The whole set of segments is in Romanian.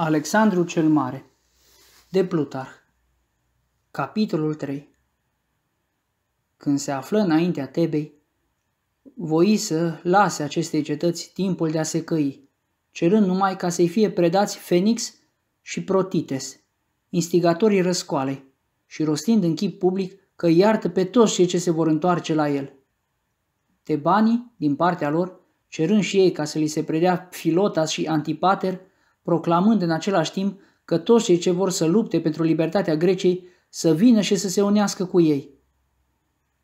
Alexandru cel Mare de Plutarh Capitolul 3 Când se află înaintea Tebei, voi să lase acestei cetăți timpul de a se căi, cerând numai ca să-i fie predați Fenix și Protites, instigatorii răscoalei, și rostind în chip public că iartă pe toți cei ce se vor întoarce la el. Tebanii, din partea lor, cerând și ei ca să li se predea Filotas și Antipater, proclamând în același timp că toți cei ce vor să lupte pentru libertatea Greciei să vină și să se unească cu ei.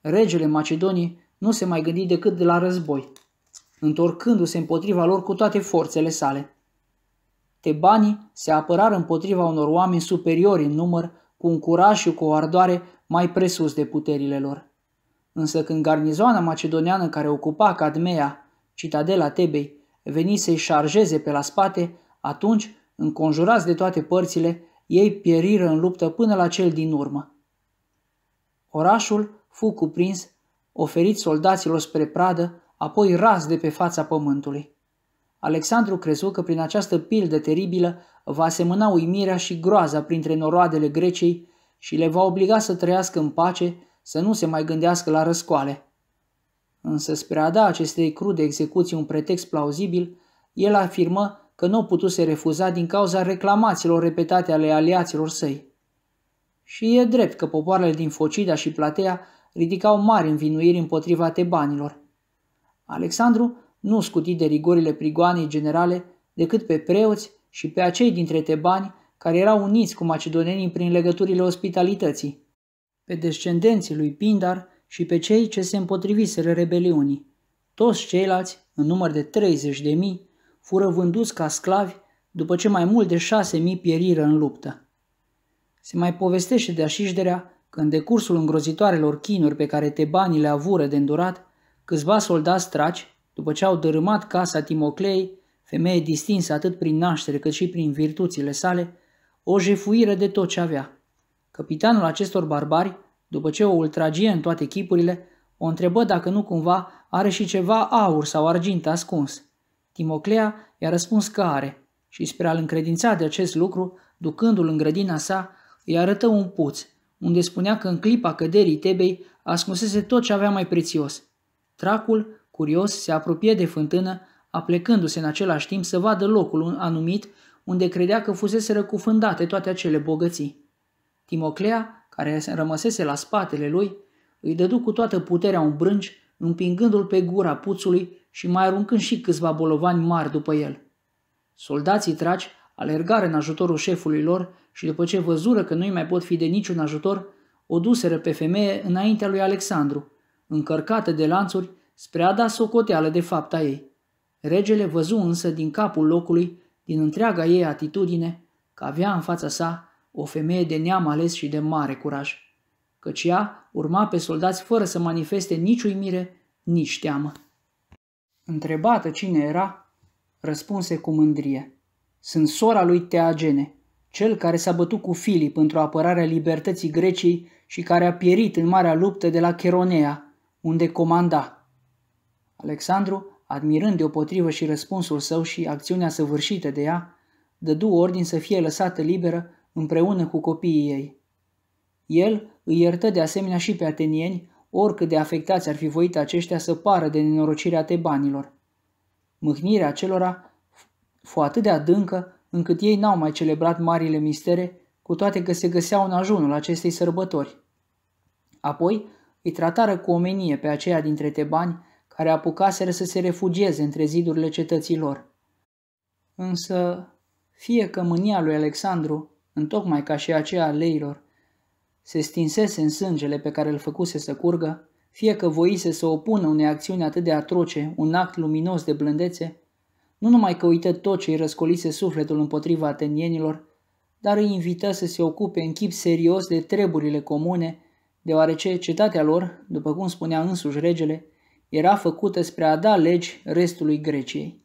Regele Macedoniei nu se mai gândi decât de la război, întorcându-se împotriva lor cu toate forțele sale. Tebanii se apărară împotriva unor oameni superiori în număr, cu un curaj și cu o ardoare mai presus de puterile lor. Însă când garnizoana macedoneană care ocupa Cadmea, citadela Tebei, veni să-i șarjeze pe la spate, atunci, înconjurați de toate părțile, ei pieriră în luptă până la cel din urmă. Orașul fu cuprins, oferit soldaților spre pradă, apoi ras de pe fața pământului. Alexandru crezu că prin această pildă teribilă va semăna uimirea și groaza printre noroadele Greciei și le va obliga să trăiască în pace, să nu se mai gândească la răscoale. Însă spre a da acestei crude execuții un pretext plauzibil, el afirmă că nu putuse refuza din cauza reclamațiilor repetate ale aliaților săi. Și e drept că popoarele din Focida și Platea ridicau mari învinuiri împotriva tebanilor. Alexandru nu scuti de rigorile prigoanei generale decât pe preoți și pe acei dintre tebani care erau uniți cu macedonenii prin legăturile ospitalității, pe descendenții lui Pindar și pe cei ce se împotriviseră rebeliunii. Toți ceilalți, în număr de 30 de mii, fură vânduți ca sclavi după ce mai mult de șase mii pieriră în luptă. Se mai povestește de așișderea că în decursul îngrozitoarelor chinuri pe care tebanii le avură de îndurat, câțiva soldați traci, după ce au dărâmat casa Timoclei, femeie distinsă atât prin naștere cât și prin virtuțile sale, o jefuiră de tot ce avea. Capitanul acestor barbari, după ce o ultragie în toate chipurile, o întrebă dacă nu cumva are și ceva aur sau argint ascuns. Timoclea i-a răspuns că are și spre a-l încredința de acest lucru, ducându-l în grădina sa, îi arătă un puț, unde spunea că în clipa căderii Tebei ascunsese tot ce avea mai prețios. Tracul, curios, se apropie de fântână, aplecându-se în același timp să vadă locul anumit unde credea că fusese răcufândate toate acele bogății. Timoclea, care rămăsese la spatele lui, îi dădu cu toată puterea un brânci, împingându-l pe gura puțului și mai aruncând și câțiva bolovani mari după el. Soldații traci alergare în ajutorul șefului lor și după ce văzură că nu-i mai pot fi de niciun ajutor, o duseră pe femeie înaintea lui Alexandru, încărcată de lanțuri, spre a da socoteală de fapta ei. Regele văzu însă din capul locului, din întreaga ei atitudine, că avea în fața sa o femeie de neam ales și de mare curaj, căci ea urma pe soldați fără să manifeste nici uimire, nici teamă. Întrebată cine era, răspunse cu mândrie. Sunt sora lui Teagene, cel care s-a bătut cu Filip pentru apărarea libertății Greciei și care a pierit în marea luptă de la Cheronea, unde comanda. Alexandru, admirând deopotrivă și răspunsul său și acțiunea săvârșită de ea, dădu ordin să fie lăsată liberă împreună cu copiii ei. El îi iertă de asemenea și pe atenieni oricât de afectați ar fi voit aceștia să pară de nenorocirea tebanilor. Mâhnirea acelora fu atât de adâncă încât ei n-au mai celebrat marile mistere, cu toate că se găseau în ajunul acestei sărbători. Apoi îi tratară cu omenie pe aceia dintre tebani care apucaseră să se refugieze între zidurile cetății lor. Însă, fie că mânia lui Alexandru, întocmai ca și aceea a leilor, se stinsese în sângele pe care îl făcuse să curgă, fie că voise să opună unei acțiuni atât de atroce, un act luminos de blândețe, nu numai că uită tot ce îi răscolise sufletul împotriva atenienilor, dar îi invită să se ocupe în chip serios de treburile comune, deoarece cetatea lor, după cum spunea însuși regele, era făcută spre a da legi restului Greciei.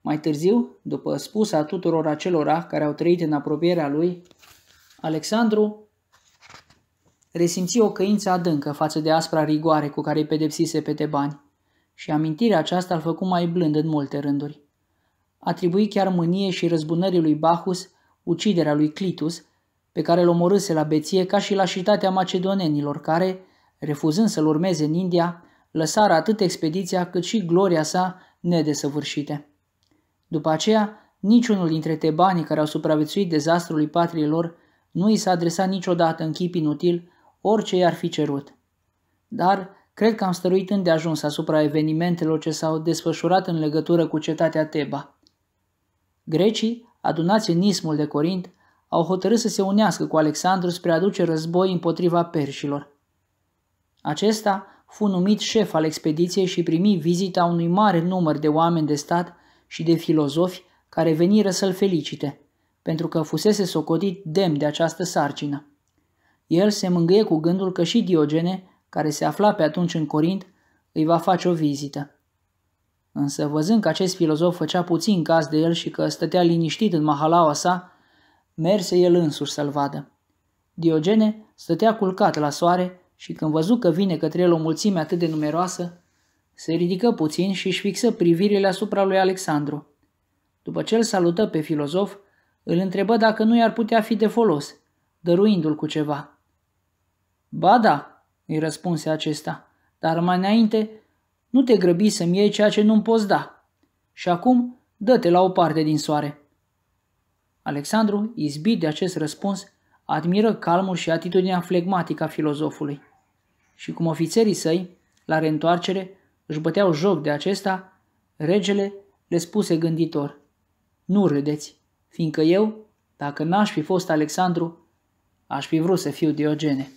Mai târziu, după spusa tuturor acelora care au trăit în apropierea lui, Alexandru resimți o căință adâncă față de aspra rigoare cu care îi pedepsise pe tebani și amintirea aceasta îl făcu mai blând în multe rânduri. Atribui chiar mânie și răzbunării lui Bacchus uciderea lui Clitus, pe care l omorâse la beție ca și la lașitatea macedonenilor care, refuzând să-l urmeze în India, lăsară atât expediția cât și gloria sa nedesăvârșite. După aceea, niciunul dintre tebanii care au supraviețuit dezastrului lor nu i s-a adresat niciodată în chip inutil orice i-ar fi cerut. Dar cred că am stăruit îndeajuns asupra evenimentelor ce s-au desfășurat în legătură cu cetatea Teba. Grecii, adunați în ismul de Corint, au hotărât să se unească cu Alexandru spre a duce război împotriva perșilor. Acesta fu numit șef al expediției și primi vizita unui mare număr de oameni de stat și de filozofi care veniră să-l felicite, pentru că fusese socotit demn de această sarcină. El se mângâie cu gândul că și Diogene, care se afla pe atunci în Corint, îi va face o vizită. Însă, văzând că acest filozof făcea puțin caz de el și că stătea liniștit în mahalaua sa, merse el însuși să-l vadă. Diogene stătea culcat la soare și când văzu că vine către el o mulțime atât de numeroasă, se ridică puțin și își fixă privirile asupra lui Alexandru. După ce îl salută pe filozof, îl întrebă dacă nu i-ar putea fi de folos, dăruindu-l cu ceva. Ba da, îi răspunse acesta, dar mai înainte nu te grăbi să-mi iei ceea ce nu-mi poți da. Și acum dă-te la o parte din soare. Alexandru, izbit de acest răspuns, admiră calmul și atitudinea flegmatică a filozofului. Și cum ofițerii săi, la reîntoarcere, își băteau joc de acesta, regele le spuse gânditor. Nu râdeți, fiindcă eu, dacă n-aș fi fost Alexandru, aș fi vrut să fiu Diogene.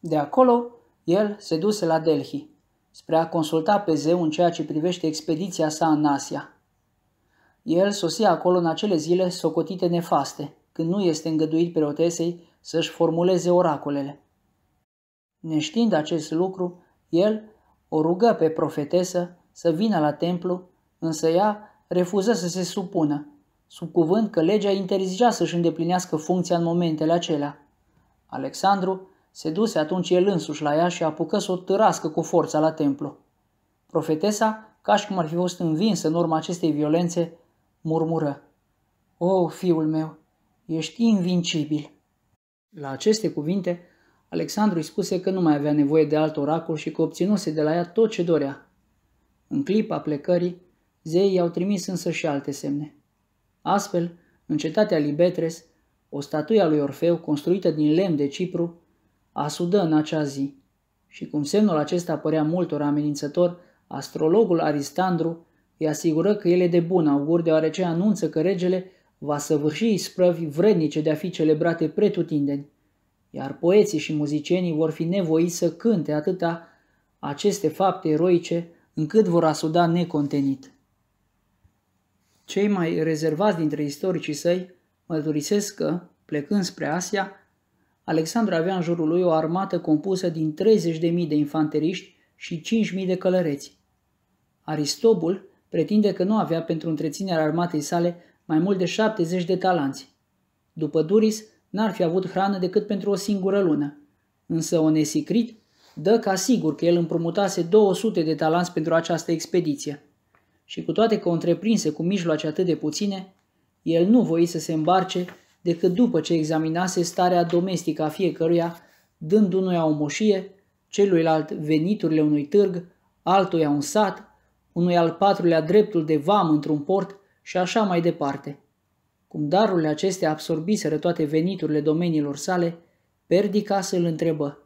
De acolo, el se duse la Delhi, spre a consulta pe zeu în ceea ce privește expediția sa în Asia. El sosia acolo în acele zile socotite nefaste, când nu este îngăduit preotesei să-și formuleze oracolele. Neștiind acest lucru, el o rugă pe profetesă să vină la templu, însă ea refuză să se supună, sub cuvânt că legea interzicea să-și îndeplinească funcția în momentele acelea. Alexandru se duse atunci el însuși la ea și apucă să o târască cu forța la templu. Profetesa, ca și cum ar fi fost învinsă în urma acestei violențe, murmură. O, fiul meu, ești invincibil! La aceste cuvinte, Alexandru îi spuse că nu mai avea nevoie de alt oracol și că obținuse de la ea tot ce dorea. În clipa plecării, zeii i-au trimis însă și alte semne. Astfel, în cetatea Libetres, o statuie a lui Orfeu, construită din lemn de Cipru, asudă în acea zi. Și cum semnul acesta părea multor amenințător, astrologul Aristandru îi asigură că ele de bun augur, deoarece anunță că regele va săvârși isprăvi vrednice de a fi celebrate pretutindeni, iar poeții și muzicienii vor fi nevoiți să cânte atâta aceste fapte eroice încât vor asuda necontenit. Cei mai rezervați dintre istoricii săi mărturisesc că, plecând spre Asia, Alexandru avea în jurul lui o armată compusă din 30.000 de infanteriști și 5.000 de călăreți. Aristobul pretinde că nu avea pentru întreținerea armatei sale mai mult de 70 de talanți. După Duris, n-ar fi avut hrană decât pentru o singură lună. Însă Onesicrit dă ca sigur că el împrumutase 200 de talanți pentru această expediție. Și cu toate că o întreprinse cu mijloace atât de puține, el nu voi să se îmbarce decât după ce examinase starea domestică a fiecăruia, dând unuia o moșie, celuilalt veniturile unui târg, altuia un sat, unui al patrulea dreptul de vam într-un port și așa mai departe. Cum darurile acestea absorbiseră toate veniturile domeniilor sale, Perdicas îl întrebă.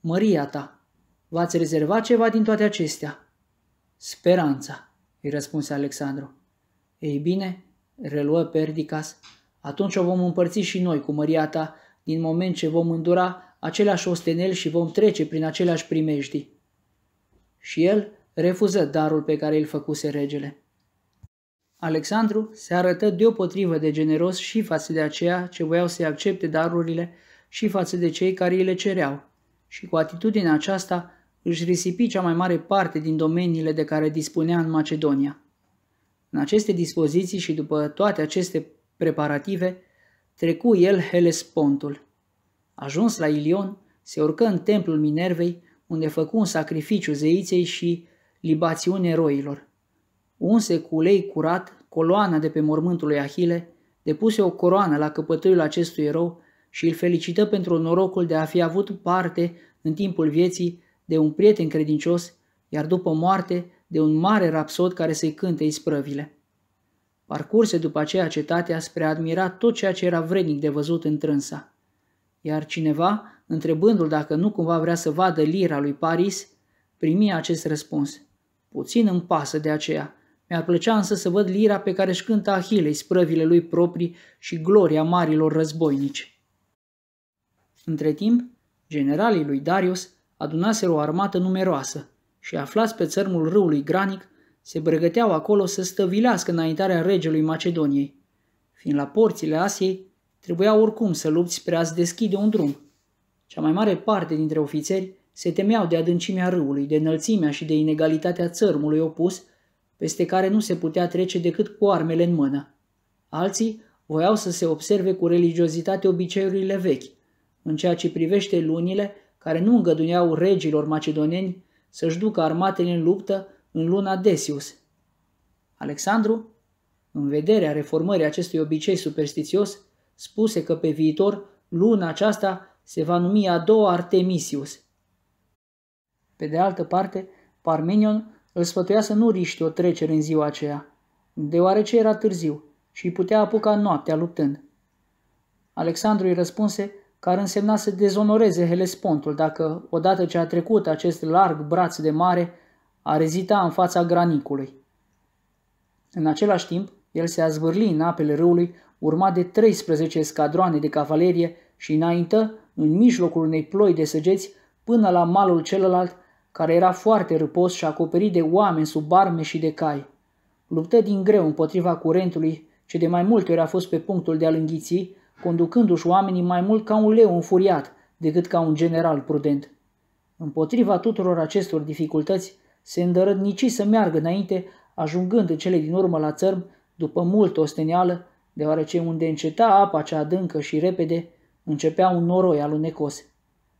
Măria ta, v-ați rezervat ceva din toate acestea? Speranța, îi răspunse Alexandru. Ei bine, reluă Perdicas, atunci o vom împărți și noi cu măria ta, din moment ce vom îndura aceleași ostenel și vom trece prin aceleași primejdii. Și el refuză darul pe care îl făcuse regele. Alexandru se arătă deopotrivă de generos și față de aceea ce voiau să-i accepte darurile și față de cei care îi le cereau. Și cu atitudinea aceasta își risipi cea mai mare parte din domeniile de care dispunea în Macedonia. În aceste dispoziții și după toate aceste preparative, trecu el Helespontul. Ajuns la Ilion, se urcă în templul Minervei, unde făcu un sacrificiu zeiței și libațiune eroilor. Unse cu ulei curat, coloana de pe mormântul lui Ahile, depuse o coroană la căpătâiul acestui erou și îl felicită pentru norocul de a fi avut parte în timpul vieții de un prieten credincios, iar după moarte de un mare rapsod care să-i cânte isprăvile. Parcurse după aceea cetatea spre a admira tot ceea ce era vrednic de văzut în trânsa. Iar cineva, întrebându-l dacă nu cumva vrea să vadă lira lui Paris, primi acest răspuns. Puțin îmi pasă de aceea. Mi-ar plăcea însă să văd lira pe care își cântă Ahilei sprăvile lui proprii și gloria marilor războinici. Între timp, generalii lui Darius adunaseră o armată numeroasă și aflați pe țărmul râului Granic se bregăteau acolo să stăvilească înaintarea regelui Macedoniei. Fiind la porțile Asiei, trebuia oricum să lupți spre a-ți deschide un drum. Cea mai mare parte dintre ofițeri se temeau de adâncimea râului, de înălțimea și de inegalitatea țărmului opus, peste care nu se putea trece decât cu armele în mână. Alții voiau să se observe cu religiozitate obiceiurile vechi, în ceea ce privește lunile care nu îngăduneau regilor macedoneni să-și ducă armatele în luptă în luna Desius. Alexandru, în vederea reformării acestui obicei superstițios, spuse că pe viitor luna aceasta se va numi a doua Artemisius. Pe de altă parte, Parmenion îl sfătuia să nu riște o trecere în ziua aceea, deoarece era târziu și îi putea apuca noaptea luptând. Alexandru îi răspunse că ar însemna să dezonoreze Helespontul dacă, odată ce a trecut acest larg braț de mare, a rezita în fața granicului. În același timp, el se azvârli în apele râului, urmat de 13 scadroane de cavalerie și înaintă, în mijlocul unei ploi de săgeți, până la malul celălalt, care era foarte râpos și acoperit de oameni sub arme și de cai. Luptă din greu împotriva curentului, ce de mai multe ori a fost pe punctul de a înghiți, conducându-și oamenii mai mult ca un leu înfuriat decât ca un general prudent. Împotriva tuturor acestor dificultăți, se nici să meargă înainte, ajungând în cele din urmă la țărm, după multă osteneală, deoarece unde înceta apa cea adâncă și repede, începea un noroi alunecos.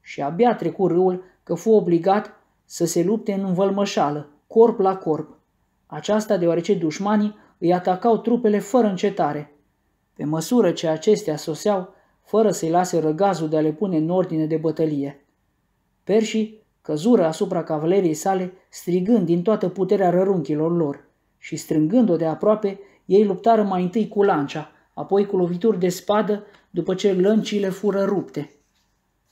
Și abia trecu râul că fu obligat să se lupte în învălmășală, corp la corp. Aceasta deoarece dușmanii îi atacau trupele fără încetare. Pe măsură ce acestea soseau, fără să-i lase răgazul de a le pune în ordine de bătălie. Perșii căzură asupra cavaleriei sale, strigând din toată puterea rărunchilor lor. Și strângând-o de aproape, ei luptară mai întâi cu lancia, apoi cu lovituri de spadă, după ce lăncile fură rupte.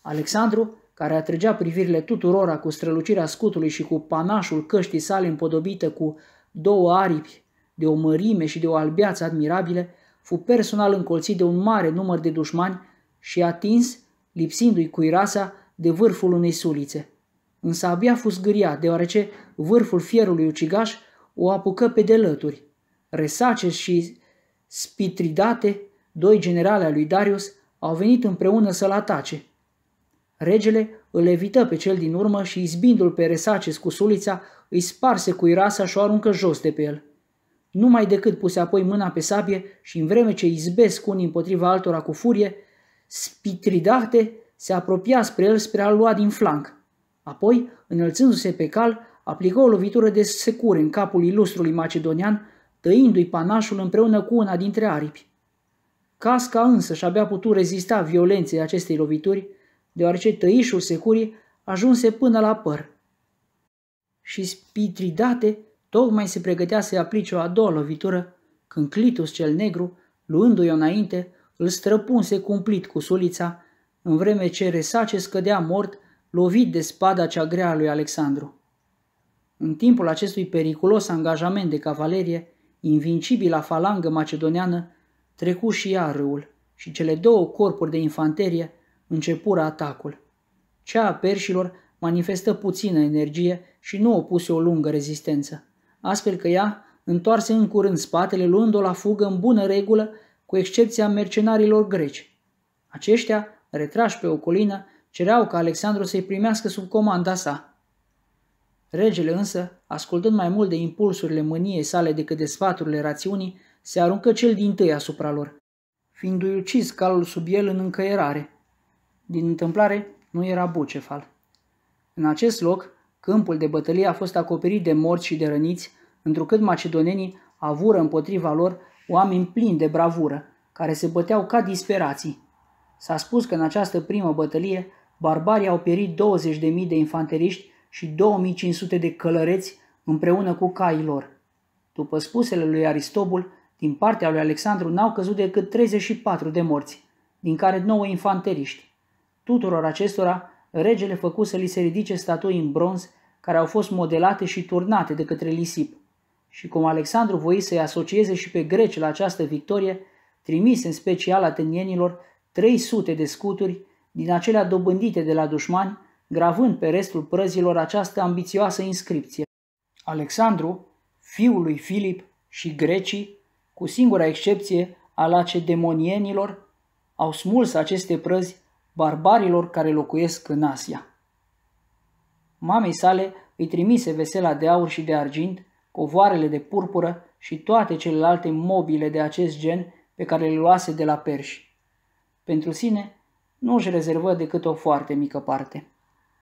Alexandru, care atrăgea privirile tuturora cu strălucirea scutului și cu panașul căștii sale împodobită cu două aripi de o mărime și de o albiață admirabile, fu personal încolțit de un mare număr de dușmani și atins, lipsindu-i cuirasa, de vârful unei sulițe însă abia gâria, deoarece vârful fierului ucigaș o apucă pe delături. Resace și spitridate, doi generale ai lui Darius, au venit împreună să-l atace. Regele îl evită pe cel din urmă și izbindu-l pe Resaces cu sulița, îi sparse cu irasa și o aruncă jos de pe el. Numai decât puse apoi mâna pe sabie și în vreme ce izbesc unii împotriva altora cu furie, spitridate se apropia spre el spre a-l lua din flanc – Apoi, înălțându-se pe cal, aplică o lovitură de secure în capul ilustrului macedonian, tăindu-i panașul împreună cu una dintre aripi. Casca însă și abia putut rezista violenței acestei lovituri, deoarece tăișul securii ajunse până la păr. Și spitridate tocmai se pregătea să-i aplice o a doua lovitură, când Clitus cel negru, luându-i-o înainte, îl străpunse cumplit cu sulița, în vreme ce Resace scădea mort lovit de spada cea grea a lui Alexandru. În timpul acestui periculos angajament de cavalerie, invincibila falangă macedoneană trecu și ea râul și cele două corpuri de infanterie începură atacul. Cea a perșilor manifestă puțină energie și nu opuse o lungă rezistență, astfel că ea întoarse în curând spatele luând-o la fugă în bună regulă, cu excepția mercenarilor greci. Aceștia, retrași pe o colină, Cereau ca Alexandru să-i primească sub comanda sa. Regele însă, ascultând mai mult de impulsurile mâniei sale decât de sfaturile rațiunii, se aruncă cel din tâi asupra lor, fiindu-i ucis calul sub el în încăierare. Din întâmplare, nu era Bucefal. În acest loc, câmpul de bătălie a fost acoperit de morți și de răniți, întrucât macedonenii avură împotriva lor oameni plini de bravură, care se băteau ca disperații. S-a spus că în această primă bătălie barbarii au pierit 20.000 de infanteriști și 2500 de călăreți împreună cu caii lor. După spusele lui Aristobul, din partea lui Alexandru n-au căzut decât 34 de morți, din care 9 infanteriști. Tuturor acestora, regele făcu să li se ridice statui în bronz care au fost modelate și turnate de către Lisip. Și cum Alexandru voi să-i asocieze și pe greci la această victorie, trimise în special atenienilor 300 de scuturi din acelea dobândite de la dușmani, gravând pe restul prăzilor această ambițioasă inscripție. Alexandru, fiul lui Filip și grecii, cu singura excepție al acedemonienilor, au smuls aceste prăzi barbarilor care locuiesc în Asia. Mamei sale îi trimise vesela de aur și de argint, covoarele de purpură și toate celelalte mobile de acest gen pe care le luase de la perși. Pentru sine nu își rezervă decât o foarte mică parte.